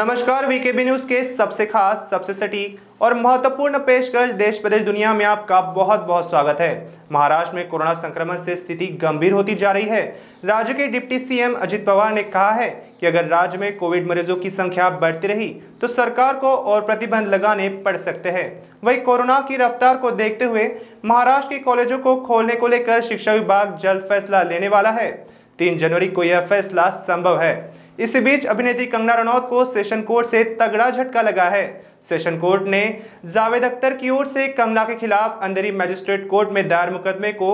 नमस्कार VKB news के सबसे खास सबसे सटीक और महत्वपूर्ण पेशकश देश प्रदेश दुनिया में आपका बहुत बहुत स्वागत है महाराष्ट्र में कोरोना संक्रमण से स्थिति गंभीर होती जा रही है राज्य के डिप्टी सीएम अजित पवार ने कहा है कि अगर राज्य में कोविड मरीजों की संख्या बढ़ती रही तो सरकार को और प्रतिबंध लगाने पड़ सकते हैं वही कोरोना की रफ्तार को देखते हुए महाराष्ट्र के कॉलेजों को खोलने को लेकर शिक्षा विभाग जल्द फैसला लेने वाला है तीन जनवरी को यह फैसला संभव है इसी बीच अभिनेत्री कंगना रनौत को सेशन कोर्ट से तगड़ा झटका लगा है सेशन कोर्ट ने जावेद अख्तर की ओर से कंगना के खिलाफ अंदरी मजिस्ट्रेट कोर्ट में दायर मुकदमे को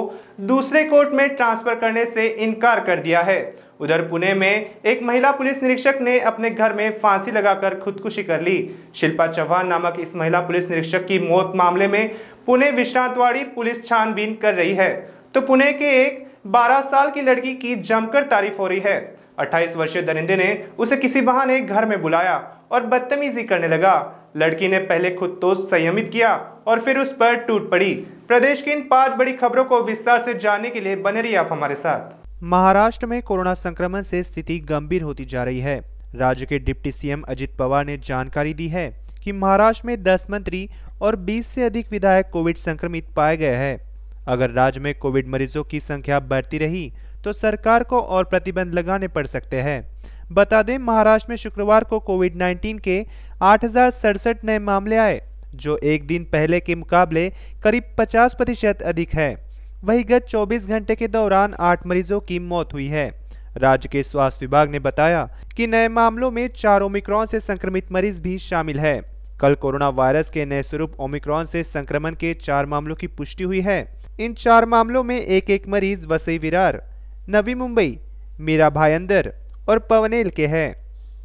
दूसरे कोर्ट में ट्रांसफर करने से इनकार कर दिया है उधर पुणे में एक महिला पुलिस निरीक्षक ने अपने घर में फांसी लगाकर खुदकुशी कर ली शिल्पा चौहान नामक इस महिला पुलिस निरीक्षक की मौत मामले में पुणे विश्रांतवाड़ी पुलिस छानबीन कर रही है तो पुणे के एक 12 साल की लड़की की जमकर तारीफ हो रही है 28 वर्षीय दरिंदे ने उसे किसी बहाने घर में बुलाया और बदतमीजी करने लगा लड़की ने पहले खुद तो संयमित किया और फिर उस पर टूट पड़ी प्रदेश की इन पांच बड़ी खबरों को विस्तार से जानने के लिए बने रही आप हमारे साथ महाराष्ट्र में कोरोना संक्रमण से स्थिति गंभीर होती जा रही है राज्य के डिप्टी सीएम अजित पवार ने जानकारी दी है कि महाराष्ट्र में 10 मंत्री और 20 से अधिक विधायक कोविड संक्रमित पाए गए हैं अगर राज्य में कोविड मरीजों की संख्या बढ़ती रही तो सरकार को और प्रतिबंध लगाने पड़ सकते हैं बता दें महाराष्ट्र में शुक्रवार को कोविड 19 के आठ नए मामले आए जो एक दिन पहले के मुकाबले करीब 50 प्रतिशत अधिक है वहीं गत 24 घंटे के दौरान आठ मरीजों की मौत हुई है राज्य के स्वास्थ्य विभाग ने बताया कि नए मामलों में चार ओमिक्रॉन से संक्रमित मरीज भी शामिल है कल कोरोना वायरस के नए स्वरूप ओमिक्रॉन से संक्रमण के चार मामलों की पुष्टि हुई है इन चार मामलों में एक एक मरीज वसई विरार नवी मुंबई मीरा भाई अंदर और पवनेल के हैं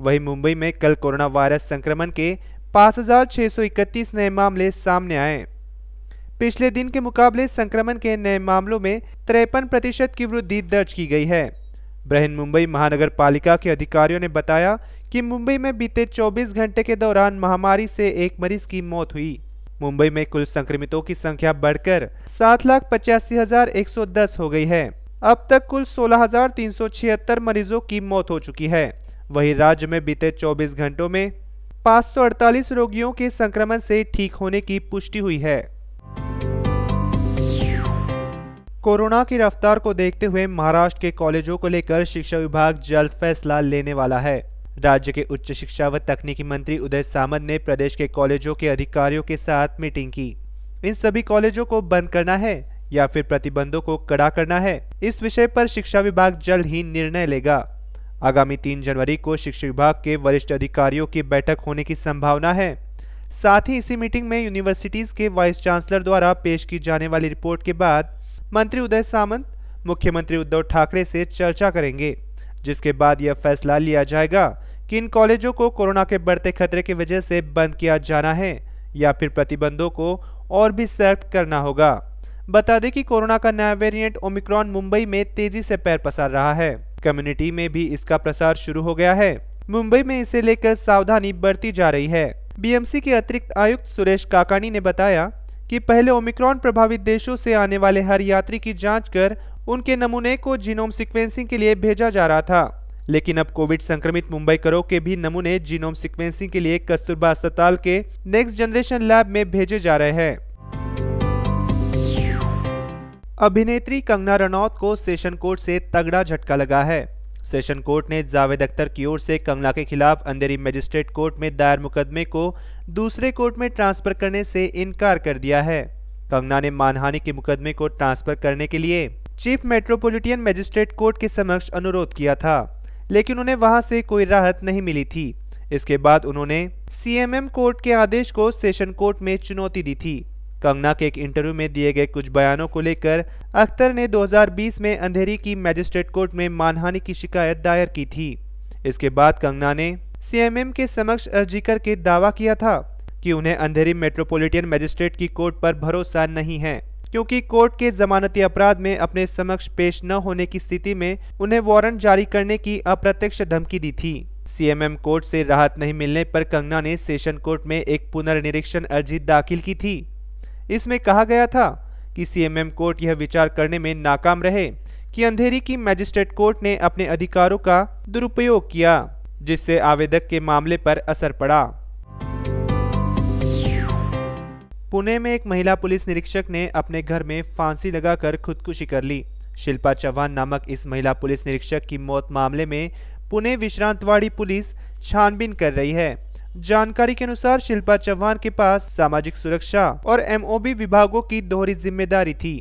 वहीं मुंबई में कल कोरोना वायरस संक्रमण के 5,631 नए मामले सामने आए पिछले दिन के मुकाबले संक्रमण के नए मामलों में तिरपन प्रतिशत की वृद्धि दर्ज की गई है ब्रहन मुंबई महानगर पालिका के अधिकारियों ने बताया कि मुंबई में बीते 24 घंटे के दौरान महामारी से एक मरीज की मौत हुई मुंबई में कुल संक्रमितों की संख्या बढ़कर सात लाख पचासी हजार एक सौ दस हो गई है अब तक कुल सोलह मरीजों की मौत हो चुकी है वहीं राज्य में बीते 24 घंटों में 548 रोगियों के संक्रमण से ठीक होने की पुष्टि हुई है कोरोना की रफ्तार को देखते हुए महाराष्ट्र के कॉलेजों को लेकर शिक्षा विभाग जल्द फैसला लेने वाला है राज्य के उच्च शिक्षा व तकनीकी मंत्री उदय सामंत ने प्रदेश के कॉलेजों के अधिकारियों के साथ मीटिंग की इन सभी कॉलेजों को बंद करना है या फिर प्रतिबंधों को कड़ा करना है इस विषय पर शिक्षा विभाग जल्द ही निर्णय लेगा आगामी तीन जनवरी को शिक्षा विभाग के वरिष्ठ अधिकारियों की बैठक होने की संभावना है साथ ही इसी मीटिंग में यूनिवर्सिटीज के वाइस चांसलर द्वारा पेश की जाने वाली रिपोर्ट के बाद मंत्री उदय सामंत मुख्यमंत्री उद्धव ठाकरे से चर्चा करेंगे जिसके बाद यह फैसला लिया जाएगा कि इन कॉलेजों को कोरोना के बढ़ते खतरे की वजह से बंद किया जाना है या फिर प्रतिबंधों को और भी सख्त करना होगा बता दें कि कोरोना का नया वेरिएंट ओमिक्रॉन मुंबई में तेजी से पैर पसार रहा है कम्युनिटी में भी इसका प्रसार शुरू हो गया है मुंबई में इसे लेकर सावधानी बरती जा रही है बीएमसी के अतिरिक्त आयुक्त सुरेश काकानी ने बताया कि पहले ओमिक्रॉन प्रभावित देशों से आने वाले हर यात्री की जांच कर उनके नमूने को जीनोम सिक्वेंसिंग के लिए भेजा जा रहा था लेकिन अब कोविड संक्रमित मुंबई करो के भी नमूने जीनोम सिक्वेंसिंग के लिए कस्तूरबा अस्पताल के नेक्स्ट जनरेशन लैब में भेजे जा रहे हैं अभिनेत्री कंगना रनौत को सेशन कोर्ट से तगड़ा झटका लगा है सेशन कोर्ट ने जावेद अख्तर की ओर से कंगना के खिलाफ अंधेरी मजिस्ट्रेट कोर्ट में दायर मुकदमे को दूसरे कोर्ट में ट्रांसफर करने से इनकार कर दिया है कंगना ने मानहानि के मुकदमे को ट्रांसफर करने के लिए चीफ मेट्रोपॉलिटन मजिस्ट्रेट कोर्ट के समक्ष अनुरोध किया था लेकिन उन्हें वहां से कोई राहत नहीं मिली थी इसके बाद उन्होंने सीएमएम कोर्ट के आदेश को सेशन कोर्ट में चुनौती दी थी कंगना के एक इंटरव्यू में दिए गए कुछ बयानों को लेकर अख्तर ने 2020 में अंधेरी की मैजिस्ट्रेट कोर्ट में मानहानि की शिकायत दायर की थी इसके बाद कंगना ने सीएमएम के समक्ष अर्जी करके दावा किया था कि उन्हें अंधेरी मेट्रोपॉलिटन मैजिस्ट्रेट की कोर्ट पर भरोसा नहीं है क्योंकि कोर्ट के जमानती अपराध में अपने समक्ष पेश न होने की स्थिति में उन्हें वारंट जारी करने की अप्रत्यक्ष धमकी दी थी सीएमएम कोर्ट से राहत नहीं मिलने पर कंगना ने सेशन कोर्ट में एक पुनर्निरीक्षण अर्जी दाखिल की थी इसमें कहा गया था कि सीएमएम कोर्ट यह विचार करने में नाकाम रहे कि अंधेरी की मैजिस्ट्रेट कोर्ट ने अपने अधिकारों का दुरुपयोग किया जिससे आवेदक के मामले पर असर पड़ा पुणे में एक महिला पुलिस निरीक्षक ने अपने घर में फांसी लगाकर खुदकुशी कर ली शिल्पा चौहान नामक इस महिला पुलिस निरीक्षक की मौत मामले में पुणे विश्रांतवाड़ी पुलिस छानबीन कर रही है जानकारी के अनुसार शिल्पा चौहान के पास सामाजिक सुरक्षा और एमओबी विभागों की दोहरी जिम्मेदारी थी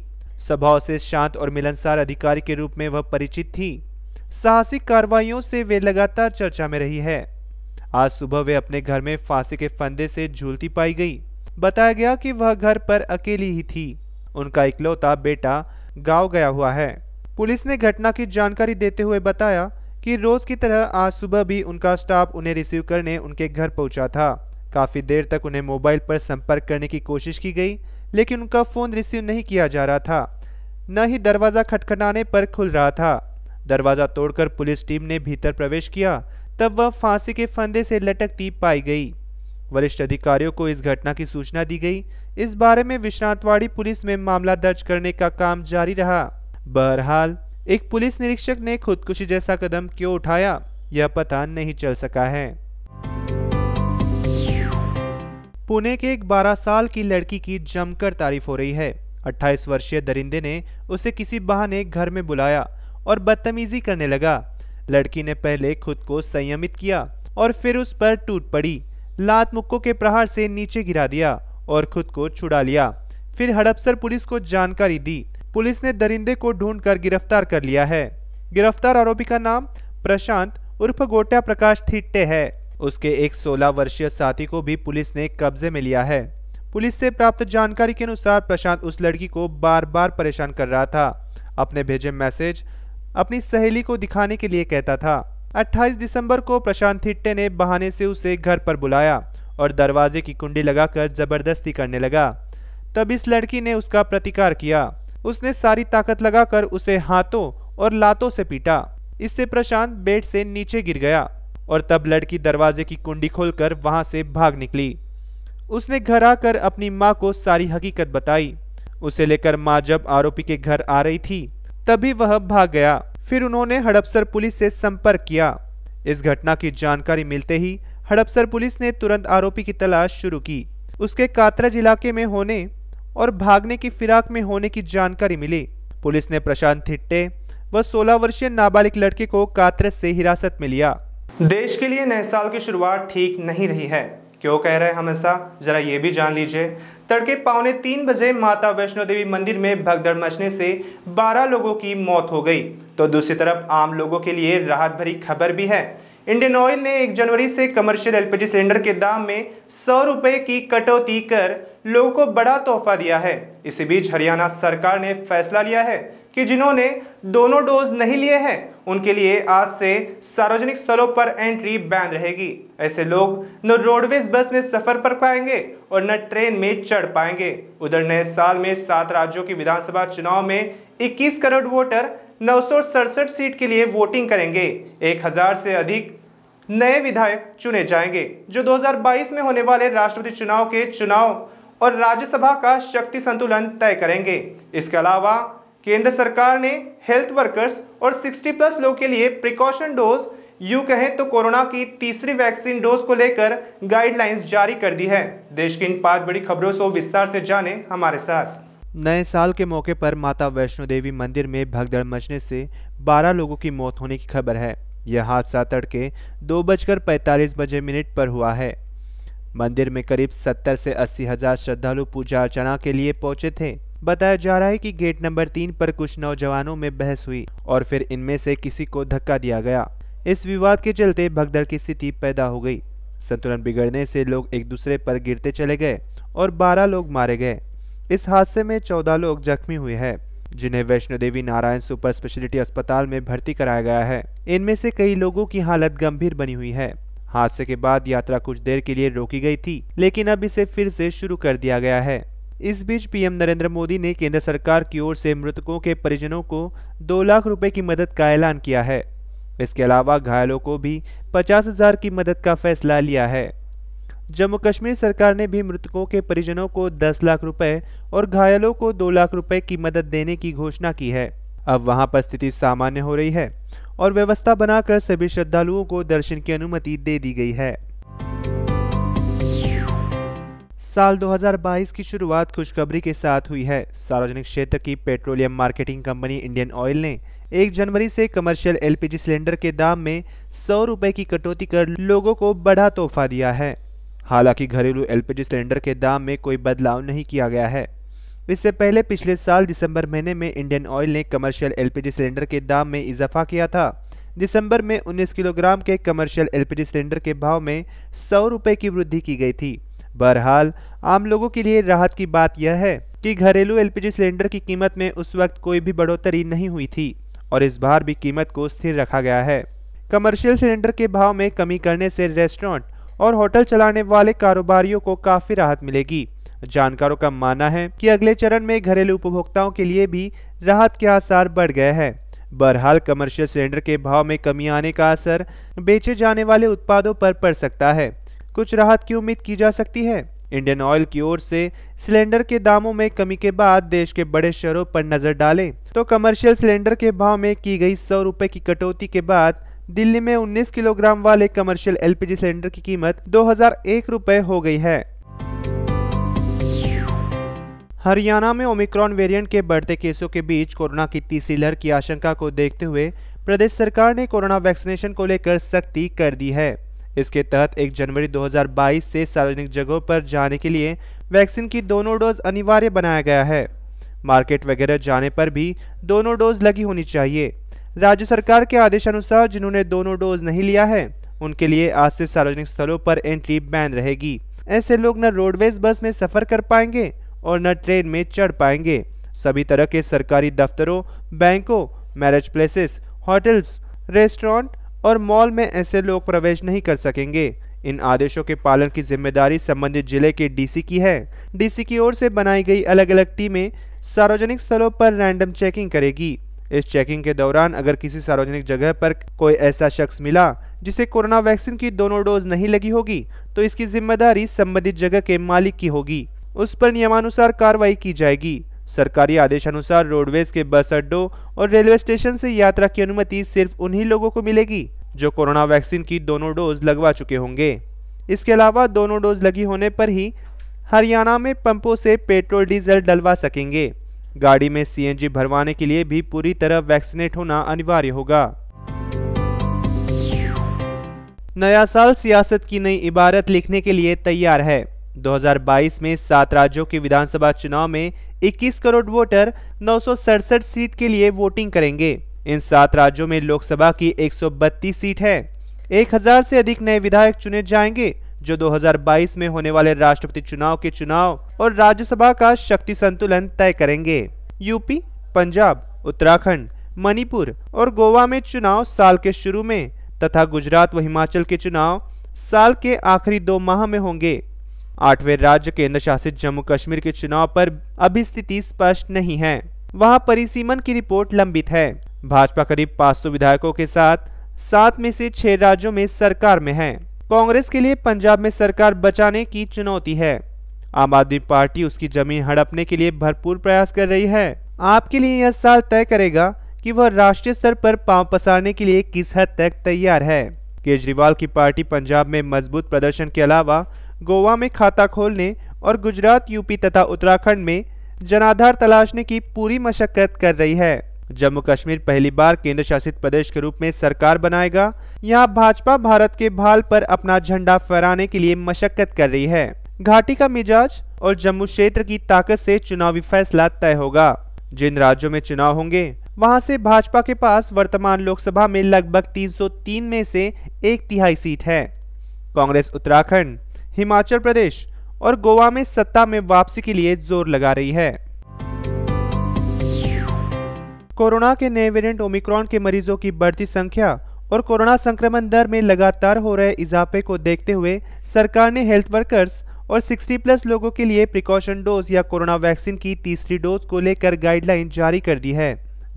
स्वभाव से शांत और मिलनसार अधिकारी के रूप में वह परिचित थी साहसिक कार्रवाइयों से वे लगातार चर्चा में रही है आज सुबह वे अपने घर में फांसी के फंदे से झूलती पाई गई बताया गया कि वह घर पर अकेली ही थी उनका इकलौता बेटा गांव गया हुआ है पुलिस ने घटना की जानकारी देते हुए बताया कि रोज़ की तरह आज सुबह भी उनका स्टाफ उन्हें रिसीव करने उनके घर पहुंचा था काफ़ी देर तक उन्हें मोबाइल पर संपर्क करने की कोशिश की गई लेकिन उनका फ़ोन रिसीव नहीं किया जा रहा था न ही दरवाज़ा खटखटाने पर खुल रहा था दरवाज़ा तोड़कर पुलिस टीम ने भीतर प्रवेश किया तब वह फांसी के फंदे से लटकती पाई गई वरिष्ठ अधिकारियों को इस घटना की सूचना दी गई इस बारे में विश्रांतवाड़ी पुलिस में मामला दर्ज करने का काम जारी रहा बहरहाल एक पुलिस निरीक्षक ने खुदकुशी जैसा कदम क्यों उठाया यह पता नहीं चल सका है पुणे के एक 12 साल की लड़की की जमकर तारीफ हो रही है 28 वर्षीय दरिंदे ने उसे किसी बहाने घर में बुलाया और बदतमीजी करने लगा लड़की ने पहले खुद को संयमित किया और फिर उस पर टूट पड़ी लात मुक्को के प्रहार से नीचे गिरा दिया और खुद को छुड़ा लिया फिर हड़पसर पुलिस को जानकारी दी पुलिस ने दरिंदे को ढूंढ कर गिरफ्तार कर लिया है गिरफ्तार आरोपी का नाम प्रशांत उर्फ गोटा प्रकाश थिट्टे है उसके एक 16 वर्षीय साथी को भी पुलिस ने कब्जे में लिया है पुलिस से प्राप्त जानकारी के अनुसार प्रशांत उस लड़की को बार बार परेशान कर रहा था अपने भेजे मैसेज अपनी सहेली को दिखाने के लिए कहता था 28 दिसंबर को प्रशांत थिट्टे ने बहाने से उसे घर पर बुलाया और दरवाजे की कुंडी लगाकर जबरदस्ती करने लगा तब इस लड़की ने उसका प्रतिकार किया उसने सारी ताकत लगाकर उसे हाथों और लातों से पीटा इससे प्रशांत बेड से नीचे गिर गया और तब लड़की दरवाजे की कुंडी खोलकर वहां से भाग निकली उसने घर आकर अपनी माँ को सारी हकीकत बताई उसे लेकर माँ जब आरोपी के घर आ रही थी तभी वह भाग गया फिर उन्होंने हड़पसर पुलिस से संपर्क किया इस घटना की जानकारी मिलते ही हड़पसर पुलिस ने तुरंत आरोपी की तलाश शुरू की उसके कातरज इलाके में होने और भागने की फिराक में होने की जानकारी मिली पुलिस ने प्रशांत थिट्टे व 16 वर्षीय नाबालिग लड़के को कातरस से हिरासत में लिया देश के लिए नए साल की शुरुआत ठीक नहीं रही है क्यों कह रहे हैं हम ऐसा जरा ये भी जान लीजिए तड़के पौने तीन बजे माता वैष्णो देवी मंदिर में भगदड़ मचने से 12 लोगों की मौत हो गई तो दूसरी तरफ आम लोगों के लिए राहत भरी खबर भी है इंडियन ऑयल ने 1 जनवरी से कमर्शियल एलपीजी सिलेंडर के दाम में सौ रुपए की कटौती कर लोगों को बड़ा तोहफा दिया है इसी बीच हरियाणा सरकार ने फैसला लिया है कि जिन्होंने दोनों डोज नहीं लिए हैं उनके लिए आज से सार्वजनिक स्थलों पर एंट्री बैन रहेगी ऐसे लोग न रोडवेज बस में सफर पर पाएंगे और न ट्रेन में चढ़ पाएंगे उधर नए साल में सात राज्यों की विधानसभा चुनाव में 21 करोड़ वोटर नौ सीट के लिए वोटिंग करेंगे एक से अधिक नए विधायक चुने जाएंगे जो 2022 में होने वाले राष्ट्रपति चुनाव के चुनाव और राज्यसभा का शक्ति संतुलन तय करेंगे इसके अलावा केंद्र सरकार ने हेल्थ वर्कर्स और 60 प्लस लोग के लिए प्रिकॉशन डोज यू कहें तो कोरोना की तीसरी वैक्सीन डोज को लेकर गाइडलाइंस जारी कर दी है देश की इन पांच बड़ी खबरों से विस्तार से जाने हमारे साथ नए साल के मौके पर माता वैष्णो देवी मंदिर में भगदड़ मचने से 12 लोगों की मौत होने की खबर है यह हादसा तड़के दो बजकर पैंतालीस बजे मिनट पर हुआ है मंदिर में करीब सत्तर से अस्सी हजार श्रद्धालु पूजा अर्चना के लिए पहुंचे थे बताया जा रहा है कि गेट नंबर तीन पर कुछ नौजवानों में बहस हुई और फिर इनमें से किसी को धक्का दिया गया इस विवाद के चलते भगदड़ की स्थिति पैदा हो गई संतुलन बिगड़ने से लोग एक दूसरे पर गिरते चले गए और बारह लोग मारे गए इस हादसे में चौदह लोग जख्मी हुए हैं जिन्हें वैष्णो देवी नारायण सुपर स्पेशलिटी अस्पताल में भर्ती कराया गया है इनमें से कई लोगों की हालत गंभीर बनी हुई है हादसे के बाद यात्रा कुछ देर के लिए रोकी गई थी लेकिन अब इसे फिर से शुरू कर दिया गया है इस बीच पीएम नरेंद्र मोदी ने केंद्र सरकार की ओर से मृतकों के परिजनों को दो लाख रुपए की मदद का ऐलान किया है इसके अलावा घायलों को भी पचास हजार की मदद का फैसला लिया है जम्मू कश्मीर सरकार ने भी मृतकों के परिजनों को दस लाख रुपए और घायलों को दो लाख रुपए की मदद देने की घोषणा की है अब वहां पर स्थिति सामान्य हो रही है और व्यवस्था बनाकर सभी श्रद्धालुओं को दर्शन की अनुमति दे दी गई है साल 2022 की शुरुआत खुशखबरी के साथ हुई है सार्वजनिक क्षेत्र की petroleum marketing company Indian oil ने एक जनवरी से कमर्शियल एलपीजी सिलेंडर के दाम में सौ रुपए की कटौती कर लोगों को बड़ा तोहफा दिया है हालांकि घरेलू एलपीजी सिलेंडर के दाम में कोई बदलाव नहीं किया गया है इससे पहले पिछले साल दिसंबर महीने में इंडियन ऑयल ने कमर्शियल एलपीजी सिलेंडर के दाम में इजाफा किया था दिसंबर में 19 किलोग्राम के कमर्शियल एलपीजी सिलेंडर के भाव में सौ रुपये की वृद्धि की गई थी बहरहाल आम लोगों के लिए राहत की बात यह है कि घरेलू एलपीजी सिलेंडर की कीमत में उस वक्त कोई भी बढ़ोतरी नहीं हुई थी और इस बार भी कीमत को स्थिर रखा गया है कमर्शियल सिलेंडर के भाव में कमी करने से रेस्टोरेंट और होटल चलाने वाले कारोबारियों को काफ़ी राहत मिलेगी जानकारों का मानना है कि अगले चरण में घरेलू उपभोक्ताओं के लिए भी राहत के आसार बढ़ गए हैं बहरहाल कमर्शियल सिलेंडर के भाव में कमी आने का असर बेचे जाने वाले उत्पादों पर पड़ सकता है कुछ राहत की उम्मीद की जा सकती है इंडियन ऑयल की ओर से सिलेंडर के दामों में कमी के बाद देश के बड़े शहरों पर नजर डालें तो कमर्शियल सिलेंडर के भाव में की गई सौ रुपए की कटौती के बाद दिल्ली में 19 किलोग्राम वाले कमर्शियल एलपीजी सिलेंडर की कीमत दो हजार हो गई है हरियाणा में ओमिक्रॉन वेरिएंट के बढ़ते केसों के बीच कोरोना की तीसरी लहर की आशंका को देखते हुए प्रदेश सरकार ने कोरोना वैक्सीनेशन को लेकर सख्ती कर दी है इसके तहत 1 जनवरी 2022 से सार्वजनिक जगहों पर जाने के लिए वैक्सीन की दोनों डोज अनिवार्य बनाया गया है मार्केट वगैरह जाने पर भी दोनों डोज लगी होनी चाहिए राज्य सरकार के आदेशानुसार जिन्होंने दोनों डोज नहीं लिया है उनके लिए आज से सार्वजनिक स्थलों पर एंट्री बैन रहेगी ऐसे लोग न रोडवेज बस में सफर कर पाएंगे और न ट्रेन में चढ़ पाएंगे सभी तरह के सरकारी दफ्तरों बैंकों मैरिज प्लेसेस होटल्स रेस्टोरेंट और मॉल में ऐसे लोग प्रवेश नहीं कर सकेंगे इन आदेशों के पालन की जिम्मेदारी संबंधित जिले के डीसी की है डीसी की ओर से बनाई गई अलग अलग टीमें सार्वजनिक स्थलों पर रैंडम चेकिंग करेगी इस चेकिंग के दौरान अगर किसी सार्वजनिक जगह पर कोई ऐसा शख्स मिला जिसे कोरोना वैक्सीन की दोनों डोज नहीं लगी होगी तो इसकी जिम्मेदारी संबंधित जगह के मालिक की होगी उस पर नियमानुसार कार्रवाई की जाएगी सरकारी आदेशानुसार रोडवेज के बस अड्डों और रेलवे स्टेशन से यात्रा की अनुमति सिर्फ उन्हीं लोगों को मिलेगी जो कोरोना वैक्सीन की दोनों डोज लगवा चुके होंगे इसके अलावा दोनों डोज लगी होने पर ही हरियाणा में पंपों से पेट्रोल डीजल डलवा सकेंगे गाड़ी में सीएनजी भरवाने के लिए भी पूरी तरह वैक्सीनेट होना अनिवार्य होगा नया साल सियासत की नई इबारत लिखने के लिए तैयार है 2022 में सात राज्यों के विधानसभा चुनाव में 21 करोड़ वोटर नौ सीट के लिए वोटिंग करेंगे इन सात राज्यों में लोकसभा की 132 सीट है 1000 से अधिक नए विधायक चुने जाएंगे जो 2022 में होने वाले राष्ट्रपति चुनाव के चुनाव और राज्यसभा का शक्ति संतुलन तय करेंगे यूपी पंजाब उत्तराखंड मणिपुर और गोवा में चुनाव साल के शुरू में तथा गुजरात व हिमाचल के चुनाव साल के आखिरी दो माह में होंगे आठवें राज्य केंद्र शासित जम्मू कश्मीर के चुनाव पर अभी स्थिति स्पष्ट नहीं है वहाँ परिसीमन की रिपोर्ट लंबित है भाजपा करीब 500 विधायकों के साथ सात में से छह राज्यों में सरकार में है कांग्रेस के लिए पंजाब में सरकार बचाने की चुनौती है आम आदमी पार्टी उसकी जमीन हड़पने के लिए भरपूर प्रयास कर रही है आपके लिए यह साल तय करेगा कि वह राष्ट्रीय स्तर पर पांव पसारने के लिए किस हद तक तैयार है केजरीवाल की पार्टी पंजाब में मजबूत प्रदर्शन के अलावा गोवा में खाता खोलने और गुजरात यूपी तथा उत्तराखंड में जनाधार तलाशने की पूरी मशक्कत कर रही है जम्मू कश्मीर पहली बार केंद्र शासित प्रदेश के रूप में सरकार बनाएगा यहाँ भाजपा भारत के भाल पर अपना झंडा फहराने के लिए मशक्कत कर रही है घाटी का मिजाज और जम्मू क्षेत्र की ताकत से चुनावी फैसला तय होगा जिन राज्यों में चुनाव होंगे वहां से भाजपा के पास वर्तमान लोकसभा में लगभग 303 में से एक तिहाई सीट है कांग्रेस उत्तराखंड हिमाचल प्रदेश और गोवा में सत्ता में वापसी के लिए जोर लगा रही है कोरोना के नए वेरिएंट ओमिक्रॉन के मरीजों की बढ़ती संख्या और कोरोना संक्रमण दर में लगातार हो रहे इजाफे को देखते हुए सरकार ने हेल्थ वर्कर्स और 60 प्लस लोगों के लिए प्रिकॉशन डोज या कोरोना वैक्सीन की तीसरी डोज को लेकर गाइडलाइन जारी कर दी है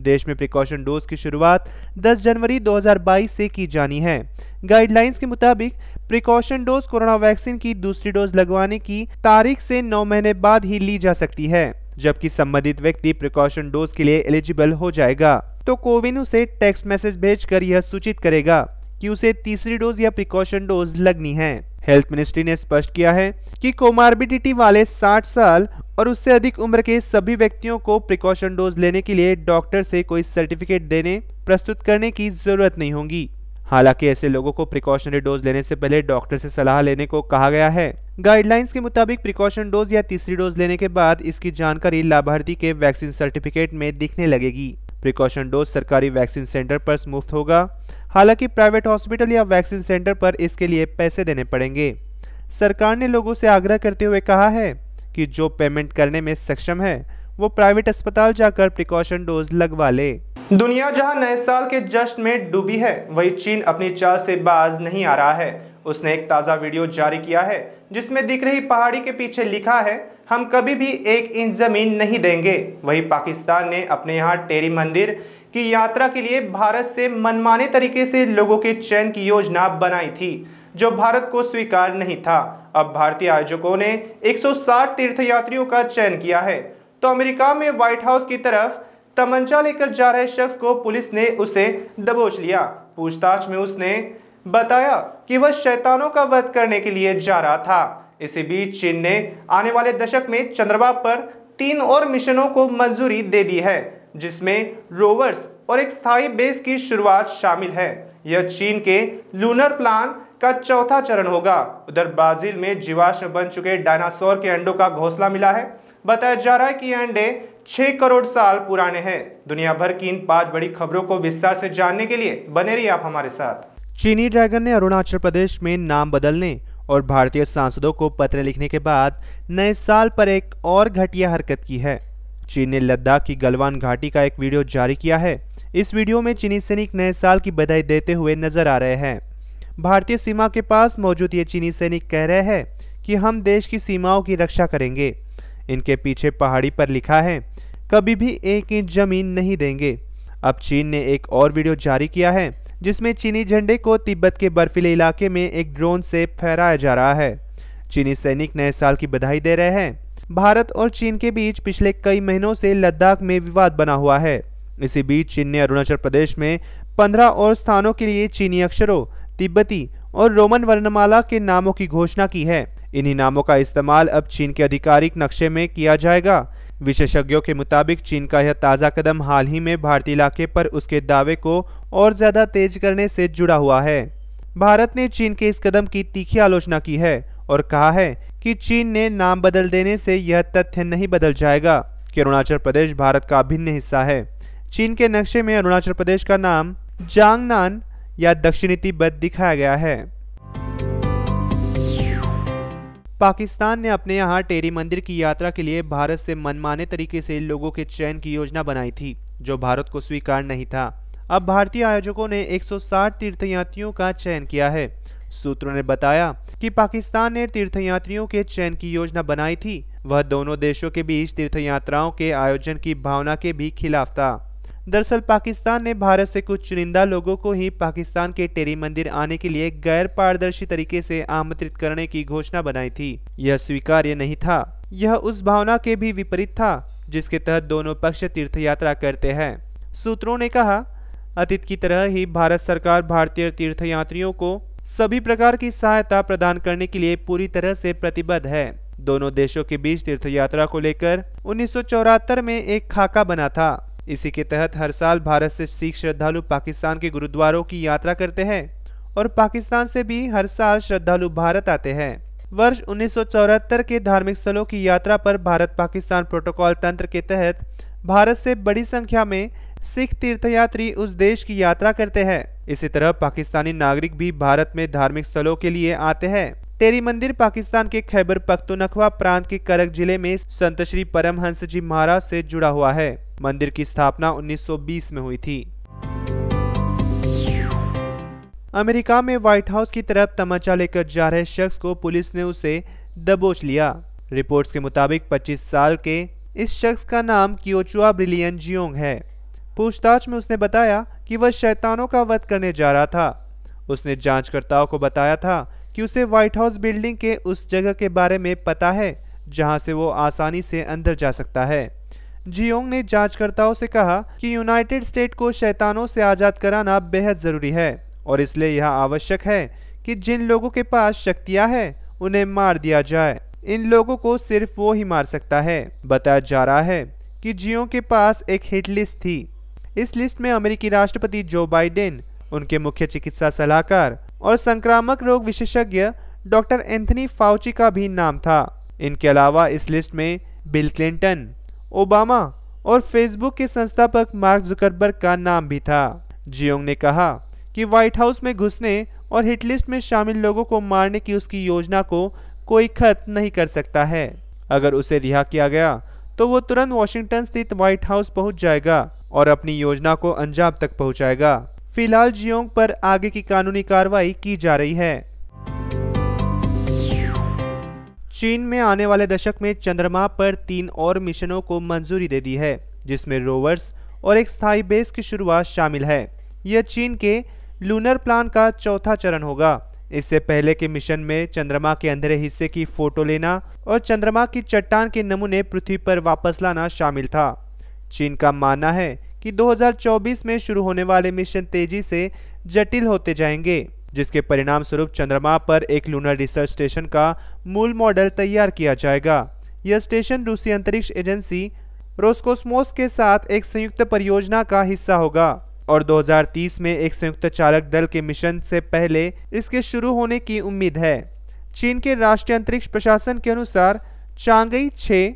देश में प्रिकॉशन डोज की शुरुआत 10 जनवरी 2022 से की जानी है गाइडलाइंस के मुताबिक प्रिकॉशन डोज कोरोना वैक्सीन की दूसरी डोज लगवाने की तारीख से नौ महीने बाद ही ली जा सकती है जबकि संबंधित व्यक्ति प्रिकॉशन डोज के लिए एलिजिबल हो जाएगा तो कोविन उसे टेक्स्ट मैसेज भेजकर यह सूचित करेगा कि उसे तीसरी डोज या प्रिकॉशन डोज लगनी है हेल्थ मिनिस्ट्री ने स्पष्ट किया है कि कोमार्बिडिटी वाले 60 साल और उससे अधिक उम्र के सभी व्यक्तियों को प्रिकॉशन डोज लेने के लिए डॉक्टर से कोई सर्टिफिकेट देने प्रस्तुत करने की जरूरत नहीं होगी हालांकि ऐसे लोगों को प्रिकॉशनरी डोज लेने से पहले डॉक्टर से सलाह लेने को कहा गया है गाइडलाइंस के मुताबिक प्रिकॉशन डोज या तीसरी डोज लेने के बाद इसकी जानकारी लाभार्थी के वैक्सीन सर्टिफिकेट में दिखने लगेगी प्रिकॉशन डोज सरकारी वैक्सीन सेंटर पर मुफ्त होगा हालांकि प्राइवेट हॉस्पिटल या वैक्सीन सेंटर पर इसके लिए पैसे देने पड़ेंगे सरकार ने लोगों से आग्रह करते हुए कहा है कि जो पेमेंट करने में सक्षम है वो प्राइवेट अस्पताल जाकर प्रिकॉशन डोज लगवा ले दुनिया जहां नए साल के जश्न में डूबी है वही चीन अपनी चाल से बाज नहीं आ रहा है उसने एक ताज़ा वीडियो जारी किया है जिसमें दिख रही पहाड़ी के पीछे लिखा है हम कभी भी एक इंच ज़मीन नहीं देंगे वही पाकिस्तान ने अपने यहाँ टेरी मंदिर की यात्रा के लिए भारत से मनमाने तरीके से लोगों के चयन की योजना बनाई थी जो भारत को स्वीकार नहीं था अब भारतीय आयोजकों ने 160 तीर्थयात्रियों का चयन किया है तो अमेरिका में व्हाइट हाउस की तरफ तमंचा लेकर जा रहे शख्स को पुलिस ने उसे दबोच लिया पूछताछ में उसने बताया कि वह शैतानों का वध करने के लिए जा रहा था इसी बीच चीन ने आने वाले दशक में चंद्रमा पर तीन और मिशनों को मंजूरी दे दी है जिसमें रोवर्स और एक स्थायी बेस की शुरुआत शामिल है यह चीन के लूनर प्लान का चौथा चरण होगा उधर ब्राजील में जीवाश्म बन चुके डायनासोर के अंडों का घोसला मिला है बताया जा रहा है कि अंडे छह करोड़ साल पुराने हैं दुनिया भर की इन पांच बड़ी खबरों को विस्तार से जानने के लिए बने रही आप हमारे साथ चीनी ड्रैगन ने अरुणाचल प्रदेश में नाम बदलने और भारतीय सांसदों को पत्र लिखने के बाद नए साल पर एक और घटिया हरकत की है चीन ने लद्दाख की गलवान घाटी का एक वीडियो जारी किया है इस वीडियो में चीनी सैनिक नए साल की बधाई देते हुए नजर आ रहे हैं भारतीय सीमा के पास मौजूद ये चीनी सैनिक कह रहे हैं कि हम देश की सीमाओं की रक्षा करेंगे इनके पीछे पहाड़ी पर लिखा है कभी भी एक इंच जमीन नहीं देंगे अब चीन ने एक और वीडियो जारी किया है जिसमें चीनी झंडे को तिब्बत के बर्फीले इलाके में एक ड्रोन से फहराया जा रहा है चीनी सैनिक नए साल की बधाई दे रहे हैं भारत और चीन के बीच पिछले कई महीनों से लद्दाख में विवाद बना हुआ है इसी बीच चीन ने अरुणाचल प्रदेश में पंद्रह और स्थानों के लिए चीनी अक्षरों तिब्बती और रोमन वर्णमाला के नामों की घोषणा की है इन्हीं नामों का इस्तेमाल अब चीन के आधिकारिक नक्शे में किया जाएगा विशेषज्ञों के मुताबिक चीन का यह ताज़ा कदम हाल ही में भारतीय इलाके पर उसके दावे को और ज़्यादा तेज करने से जुड़ा हुआ है भारत ने चीन के इस कदम की तीखी आलोचना की है और कहा है कि चीन ने नाम बदल देने से यह तथ्य नहीं बदल जाएगा कि अरुणाचल प्रदेश भारत का अभिन्न हिस्सा है चीन के नक्शे में अरुणाचल प्रदेश का नाम जांगनान या दक्षिणी तिब्बत दिखाया गया है पाकिस्तान ने अपने यहाँ टेरी मंदिर की यात्रा के लिए भारत से मनमाने तरीके से लोगों के चयन की योजना बनाई थी जो भारत को स्वीकार नहीं था अब भारतीय आयोजकों ने 160 तीर्थयात्रियों का चयन किया है सूत्रों ने बताया कि पाकिस्तान ने तीर्थयात्रियों के चयन की योजना बनाई थी वह दोनों देशों के बीच तीर्थयात्राओं के आयोजन की भावना के भी खिलाफ था दरअसल पाकिस्तान ने भारत से कुछ चुनिंदा लोगों को ही पाकिस्तान के टेरी मंदिर आने के लिए गैर पारदर्शी तरीके से आमंत्रित करने की घोषणा बनाई थी यह स्वीकार्य नहीं था यह उस भावना के भी विपरीत था जिसके तहत दोनों पक्ष तीर्थ यात्रा करते हैं सूत्रों ने कहा अतीत की तरह ही भारत सरकार भारतीय तीर्थ यात्रियों को सभी प्रकार की सहायता प्रदान करने के लिए पूरी तरह से प्रतिबद्ध है दोनों देशों के बीच तीर्थ यात्रा को लेकर उन्नीस में एक खाका बना था इसी के तहत हर साल भारत से सिख श्रद्धालु पाकिस्तान के गुरुद्वारों की यात्रा करते हैं और पाकिस्तान से भी हर साल श्रद्धालु भारत आते हैं वर्ष उन्नीस के धार्मिक स्थलों की यात्रा पर भारत पाकिस्तान प्रोटोकॉल तंत्र के तहत भारत से बड़ी संख्या में सिख तीर्थयात्री उस देश की यात्रा करते हैं इसी तरह पाकिस्तानी नागरिक भी भारत में धार्मिक स्थलों के लिए आते हैं तेरी मंदिर पाकिस्तान के खैबर पख्तूनख्वा प्रांत के करक जिले में संत श्री परमहंस जी महाराज से जुड़ा हुआ है मंदिर की स्थापना 1920 में हुई थी अमेरिका में व्हाइट हाउस की तरफ तमाचा लेकर जा रहे शख्स को पुलिस ने उसे दबोच लिया रिपोर्ट्स के मुताबिक 25 साल के इस शख्स का नाम कियोचुआ ब्रिलियन जियोंग है पूछताछ में उसने बताया कि वह शैतानों का वध करने जा रहा था उसने जांचकर्ताओं को बताया था कि उसे व्हाइट हाउस बिल्डिंग के उस जगह के बारे में पता है जहां से वो आसानी से अंदर जा सकता है जियोंग ने जांचकर्ताओं से कहा कि यूनाइटेड स्टेट को शैतानों से आज़ाद कराना बेहद ज़रूरी है और इसलिए यह आवश्यक है कि जिन लोगों के पास शक्तियाँ हैं उन्हें मार दिया जाए इन लोगों को सिर्फ वो ही मार सकता है बताया जा रहा है कि जियो के पास एक हिट लिस्ट थी इस लिस्ट में अमेरिकी राष्ट्रपति जो बाइडेन उनके मुख्य चिकित्सा सलाहकार और संक्रामक रोग विशेषज्ञ डॉक्टर एंथनी फाउची का भी नाम था इनके अलावा इस लिस्ट में बिल क्लिंटन ओबामा और फेसबुक के संस्थापक मार्क जुकरबर्ग का नाम भी था जियोंग ने कहा कि व्हाइट हाउस में घुसने और हिटलिस्ट में शामिल लोगों को मारने की उसकी योजना को कोई खत्म नहीं कर सकता है अगर उसे रिहा किया गया तो वो तुरंत वॉशिंगटन स्थित व्हाइट हाउस पहुंच जाएगा और अपनी योजना को अंजाम तक पहुंचाएगा फिलहाल जियोंग पर आगे की कानूनी कार्रवाई की जा रही है चीन में आने वाले दशक में चंद्रमा पर तीन और मिशनों को मंजूरी दे दी है जिसमें रोवर्स और एक स्थायी बेस की शुरुआत शामिल है यह चीन के लूनर प्लान का चौथा चरण होगा इससे पहले के मिशन में चंद्रमा के अंधेरे हिस्से की फोटो लेना और चंद्रमा की चट्टान के नमूने पृथ्वी पर वापस लाना शामिल था चीन का मानना है कि 2024 में शुरू होने वाले मिशन तेजी से जटिल होते जाएंगे जिसके परिणाम स्वरूप चंद्रमा पर एक लूनर रिसर्च स्टेशन का मूल मॉडल तैयार किया जाएगा यह स्टेशन रूसी अंतरिक्ष एजेंसी रोस्कोसमोस के साथ एक संयुक्त परियोजना का हिस्सा होगा और 2030 में एक संयुक्त चालक दल के मिशन से पहले इसके शुरू होने की उम्मीद है चीन के राष्ट्रीय अंतरिक्ष प्रशासन के अनुसार चांगई छः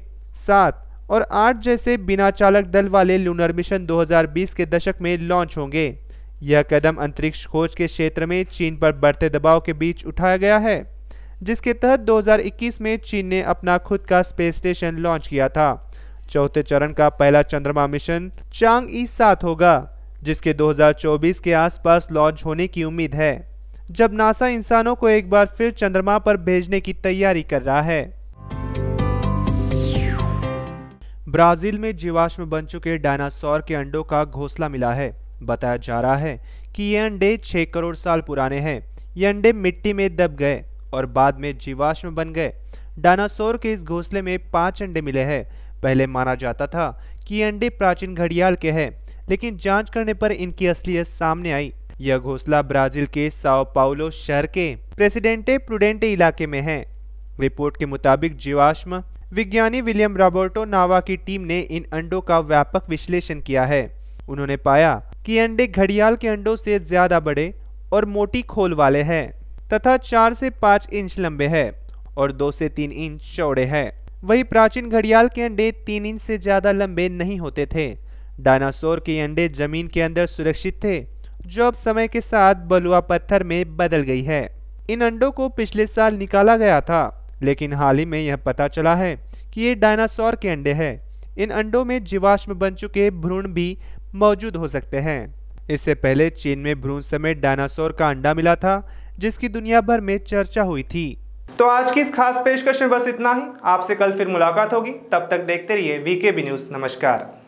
सात और आठ जैसे बिना चालक दल वाले लूनर मिशन 2020 के दशक में लॉन्च होंगे यह कदम अंतरिक्ष खोज के क्षेत्र में चीन पर बढ़ते दबाव के बीच उठाया गया है जिसके तहत 2021 में चीन ने अपना खुद का स्पेस स्टेशन लॉन्च किया था चौथे चरण का पहला चंद्रमा मिशन चांग ई सात होगा जिसके 2024 के आसपास लॉन्च होने की उम्मीद है जब नासा इंसानों को एक बार फिर चंद्रमा पर भेजने की तैयारी कर रहा है ब्राजील में जीवाश्म बन चुके डायनासोर के अंडों का घोंसला मिला है बताया जा रहा है कि ये अंडे 6 करोड़ साल पुराने हैं ये अंडे मिट्टी में दब गए और बाद में जीवाश्म बन गए डायनासोर के इस घोंसले में पाँच अंडे मिले हैं पहले माना जाता था कि ये अंडे प्राचीन घड़ियाल के हैं लेकिन जांच करने पर इनकी असलियत सामने आई यह घोंसला ब्राजील के साओ पाउलो शहर के प्रेसिडेंटे प्रूडेंटे इलाके में है रिपोर्ट के मुताबिक जीवाश्म विज्ञानी विलियम रॉबर्टो नावा की टीम ने इन अंडों का व्यापक विश्लेषण किया है उन्होंने पाया कि अंडे घड़ियाल के अंडों से ज्यादा बड़े और मोटी खोल वाले हैं तथा चार से पाँच इंच लंबे है और दो से तीन इंच चौड़े है वही प्राचीन घड़ियाल के अंडे तीन इंच से ज्यादा लंबे नहीं होते थे डायनासोर के अंडे जमीन के अंदर सुरक्षित थे जो अब समय के साथ बलुआ पत्थर में बदल गई है इन अंडों को पिछले साल निकाला गया था लेकिन हाल ही में यह पता चला है कि ये डायनासोर के अंडे हैं इन अंडों में जीवाश्म बन चुके भ्रूण भी मौजूद हो सकते हैं इससे पहले चीन में भ्रूण समेत डायनासोर का अंडा मिला था जिसकी दुनिया भर में चर्चा हुई थी तो आज की इस खास पेशकश में बस इतना ही आपसे कल फिर मुलाकात होगी तब तक देखते रहिए वीके बी न्यूज़ नमस्कार